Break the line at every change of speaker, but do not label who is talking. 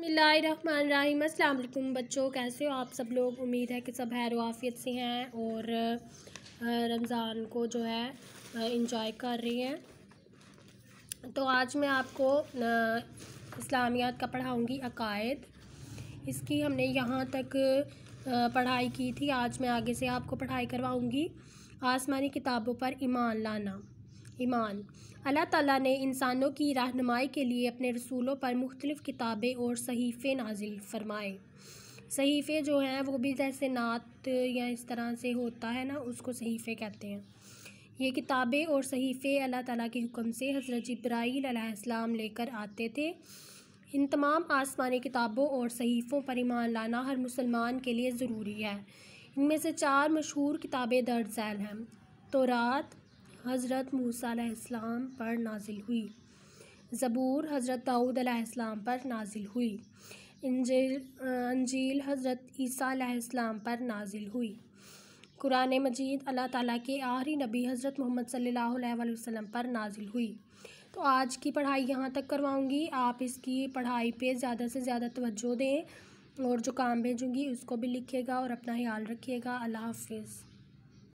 बसमीम अल्लाम बच्चों कैसे हो आप सब लोग उम्मीद है कि सब हैर आफियत से हैं और रमज़ान को जो है इंजॉय कर रही हैं तो आज मैं आपको इस्लामियात का पढ़ाऊँगी अकायद इसकी हमने यहाँ तक पढ़ाई की थी आज मैं आगे से आपको पढ़ाई करवाऊँगी आसमानी किताबों पर ईमान लाना ईमान अल्लाह ताला ने इंसानों की रहनुमाई के लिए अपने रसूलों पर मुख्तलिफ़ किताबें और सहीफ़े नाजिल फरमाए सहीफ़े जो हैं वो भी जैसे नात या इस तरह से होता है ना उसको सहीफ़े कहते हैं ये किताबें और सहीफ़े अल्लाह ताला के हुक्म से हज़रत इब्राहीम लेकर आते थे इन तमाम आसमानी किताबों और सहीफ़ों पर ईमान लाना हर मुसलमान के लिए ज़रूरी है इनमें से चार मशहूर किताबें दर्ज हैं तो रात हज़रत मूसम पर नाजिल हुई ज़बूर हज़रत दाऊद आसमाम पर नाजिल हुई इंजील अंजील हज़रत ईसा पर नाजिल हुई कुरान मजीद अल्लाह ताला के आखिरी नबी हज़रत मोहम्मद सल्लल्लाहु अलैहि वसल्लम पर नाजिल हुई तो आज की पढ़ाई यहाँ तक करवाऊँगी आप इसकी पढ़ाई पे ज़्यादा से ज़्यादा तवज्जो दें और जो काम भेजूँगी उसको भी लिखिएगा और अपना ख्याल रखिएगा अल्लाह हाफिज़